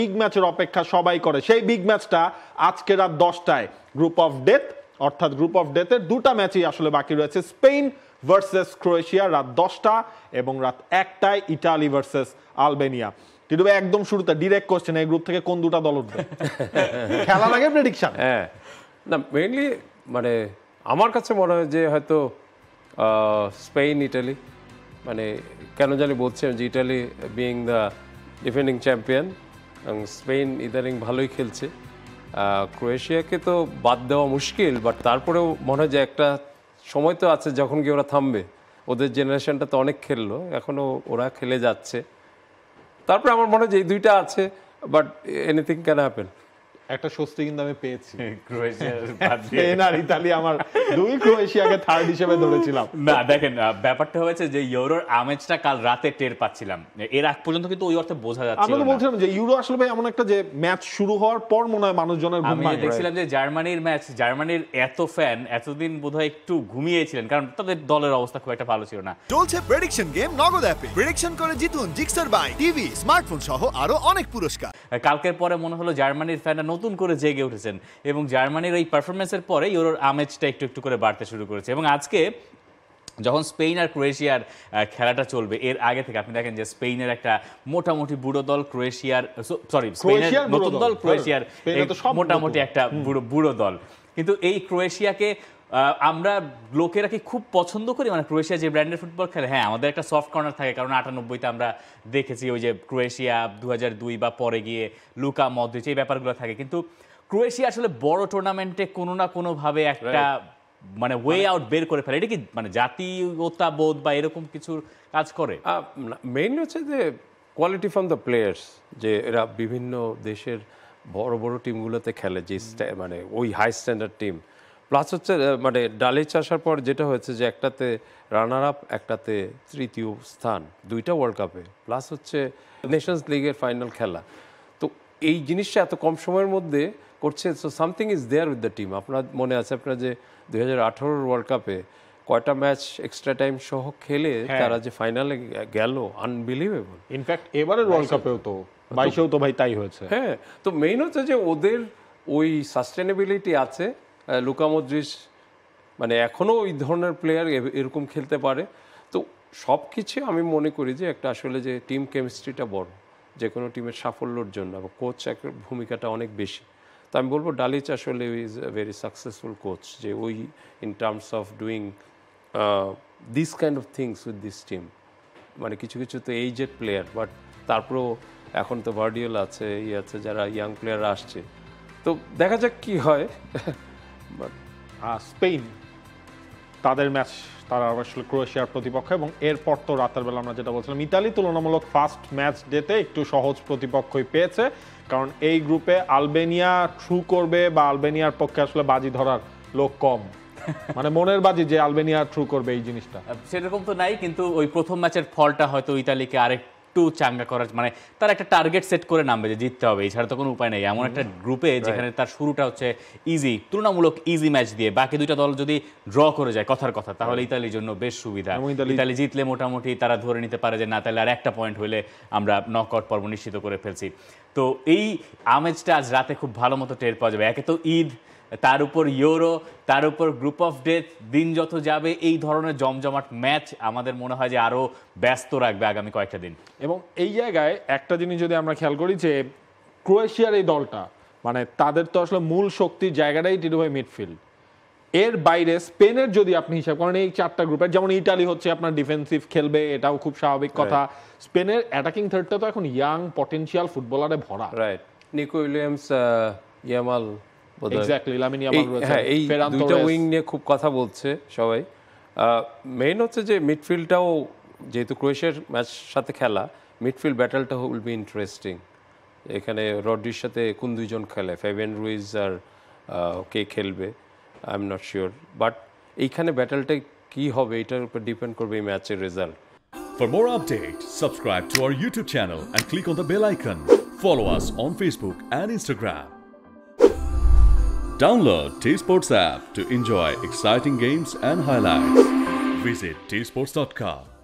Big ম্যাচের অপেক্ষা সবাই করে সেই বিগ ম্যাচটা আজকে রাত দশটায় গ্রুপ অফ ডেথ অর্থাৎ গ্রুপ অফ ডেথের দুটা ম্যাচই আসলে বাকি রয়েছে স্পেন ভার্সেস ক্রোয়েশিয়া রাত দশটা এবং রাত একটায় ইটালি ভার্সেস আলবেনিয়া একদম শুরুতে ডিরেক্ট কোশ্চেন এই গ্রুপ থেকে কোন দুটা দল উঠবে খেলার আগে প্রেডিকশন হ্যাঁ না মেইনলি মানে আমার কাছে মনে হয় যে হয়তো স্পেন ইটালি মানে কেন জানি বলছি যে Italy being the defending champion এবং স্পেন ইদানিং ভালোই খেলছে ক্রোয়েশিয়াকে তো বাদ দেওয়া মুশকিল বাট তারপরেও মনে হয় যে একটা সময় তো আছে যখন কি ওরা থামবে ওদের জেনারেশনটা তো অনেক খেললো এখনও ওরা খেলে যাচ্ছে তারপরে আমার মনে হয় যে এই দুইটা আছে বাট এনিথিং ক্যান হ্যাপেন একটা স্বস্তি কিন্তু আমি পেয়েছি স্পেন আর ইতালি আমার দুই ক্রোয়েশিয়াকে থার্ড হিসেবে ধরেছিলাম না দেখেন ব্যাপারটা হয়েছে যে ইউরোর আমেজটা কাল রাতে টের পাচ্ছিলাম এর আগ পর্যন্ত কিন্তু ওই অর্থে বোঝা যাচ্ছে আমি বলছিলাম যে ইউরো আসলে ভাই এমন একটা যে ম্যাচ শুরু হওয়ার পর মনে হয় মানুষজনের ঘুম আমি দেখছিলাম যে জার্মানির ম্যাচ জার্মানির এত ফ্যান এতদিন বোধহয় একটু ঘুমিয়েছিলেন কারণ তাদের দলের অবস্থা খুব একটা ভালো ছিল না চলছে প্রেডিকশন গেম নগদ অ্যাপে প্রেডিকশন করে জিতুন জিক্সার বাই টিভি স্মার্টফোন সহ আরো অনেক পুরস্কার কালকের পরে মনে হলো জার্মানির ফ্যানরা নতুন করে জেগে উঠেছেন এবং জার্মানির এই পারফরমেন্সের পরে ইউরোর আমেজটা একটু একটু করে বাড়তে শুরু করেছে এবং আজকে যখন স্পেন আর ক্রোয়েশিয়ার খেলাটা চলবে এর আগে থেকে আপনি দেখেন যে স্পেনের একটা মোটামুটি বুড়ো দল ক্রোয়েশিয়ার সরি স্পেনের নতুন দল হ্যাঁ, ক্রোয়েশিয়ার মোটামুটি একটা বুড়ো বুড়ো দল কিন্তু এই ক্রোয়েশিয়াকে আমরা লোকেরা কি খুব পছন্দ করি মানে ক্রোয়েশিয়া যে ব্র্যান্ডের ফুটবল খেলে হ্যাঁ আমাদের একটা সফট কর্নার থাকে কারণ আটানব্বইতে আমরা দেখেছি ওই যে ক্রোয়েশিয়া দু দুই বা পরে গিয়ে লুকা মদ্রিচ এই ব্যাপারগুলো থাকে কিন্তু ক্রোয়েশিয়া আসলে বড় টুর্নামেন্টে কোনো না কোনোভাবে একটা মানে ওয়ে আউট বের করে ফেলে এটা কি মানে জাতীয়তা বোধ বা এরকম কিছু কাজ করে মেইন হচ্ছে যে কোয়ালিটি ফ্রম দ্য প্লেয়ার্স যে এরা বিভিন্ন দেশের বড় বড় টিমগুলোতে খেলে যে মানে ওই হাই স্ট্যান্ডার্ড টিম প্লাস হচ্ছে মানে ডালে চাষার পর যেটা হয়েছে যে একটাতে রানার আপ একটাতে তৃতীয় স্থান দুইটা ওয়ার্ল্ড কাপে প্লাস হচ্ছে নেশনস লিগের ফাইনাল খেলা তো এই জিনিসটা এত কম সময়ের মধ্যে করছে so something is there with the team আপনার মনে আছে আপনার যে দুই হাজার আঠারোর ওয়ার্ল্ড কাপে কয়টা ম্যাচ এক্সট্রা টাইম সহ খেলে হ্যাঁ। তারা যে ফাইনালে গেল আনবিলিভেবল ইনফ্যাক্ট এবারের ওয়ার্ল্ড কাপেও তো বাইশেও তো ভাই তাই হয়েছে হ্যাঁ তো মেইন হচ্ছে যে ওদের ওই সাস্টেনেবিলিটি আছে লুকামদ্রিস মানে এখনও ওই ধরনের প্লেয়ার এরকম খেলতে পারে তো সব কিছু আমি মনে করি যে একটা আসলে যে টিম কেমিস্ট্রিটা বড় যে কোনো টিমের সাফল্যর জন্য এবং কোচ এক ভূমিকাটা অনেক বেশি তো আমি বলবো ডালিচ আসলে is a very successful coach যে ওই in terms of doing this kind of things with this team মানে কিছু কিছু তো এইজেড প্লেয়ার বাট তারপরেও এখন তো ভার্ডিওল আছে ই ইয়ে আছে যারা ইয়াং প্লেয়ার আসছে তো দেখা যাক কি হয় বাট স্পেন তাদের ম্যাচ তারা আসলে ক্রোয়েশিয়ার প্রতিপক্ষ এবং এরপর তো রাতের বেলা আমরা যেটা বলছিলাম ইতালি তুলনামূলক ফার্স্ট ম্যাচ ডেতে একটু সহজ প্রতিপক্ষই পেয়েছে কারণ এই গ্রুপে আলবেনিয়া থ্রু করবে বা আলবেনিয়ার পক্ষে আসলে বাজি ধরার লোক কম মানে মনের বাজি যে আলবেনিয়া থ্রু করবে এই জিনিসটা সেরকম তো নাই কিন্তু ওই প্রথম ম্যাচের ফলটা হয়তো ইতালিকে আরেক একটু চাঙ্গা করার মানে তার একটা টার্গেট সেট করে নামবে যে জিততে হবে এছাড়া তো কোনো উপায় নেই এমন একটা গ্রুপে যেখানে তার শুরুটা হচ্ছে ইজি তুলনামূলক ইজি ম্যাচ দিয়ে বাকি দুইটা দল যদি ড্র করে যায় কথার কথা তাহলে ইতালির জন্য বেশ সুবিধা ইতালি জিতলে মোটামুটি তারা ধরে নিতে পারে যে না তাহলে আর একটা পয়েন্ট হলে আমরা নক আউট পর্ব নিশ্চিত করে ফেলছি তো এই আমেজটা আজ রাতে খুব ভালো মতো টের পাওয়া যাবে একে তো ঈদ তার উপর ইউরো তার উপর গ্রুপ অফ ডেথ দিন যত যাবে এই ধরনের জমজমাট ম্যাচ আমাদের মনে হয় যে আরও ব্যস্ত রাখবে আগামী কয়েকটা দিন এবং এই জায়গায় একটা জিনিস যদি আমরা খেয়াল করি যে ক্রোয়েশিয়ার এই দলটা মানে তাদের তো আসলে মূল শক্তির জায়গাটাই ভাই মিডফিল্ড এর বাইরে স্পেনের যদি আপনি হিসাব করেন এই চারটা গ্রুপের যেমন ইটালি হচ্ছে আপনার ডিফেন্সিভ খেলবে এটাও খুব স্বাভাবিক কথা স্পেনের অ্যাটাকিং থার্ডটা তো এখন ইয়াং পটেনশিয়াল ফুটবলারে ভরা right Nico Williams Yamal wing হ্যাঁ, নিয়ে খুব কথা বলছে সবাই মেইন হচ্ছে যে মিডফিল্ডটাও যেহেতু ক্রোয়েশিয়ার ম্যাচ সাথে খেলা মিডফিল্ড ব্যাটেলটা উইল বি ইন্টারেস্টিং এখানে রড্রির সাথে কোন দুইজন খেলে ফেভেন রুইজ আর কে খেলবে I am not sure but এইখানে ব্যাটেলটা কি হবে এটার উপর ডিপেন্ড করবে এই ম্যাচের result for more update subscribe to our YouTube channel and click on the bell icon. Follow us on Facebook and Instagram. Download T Sports app to enjoy exciting games and highlights. Visit tsports.com.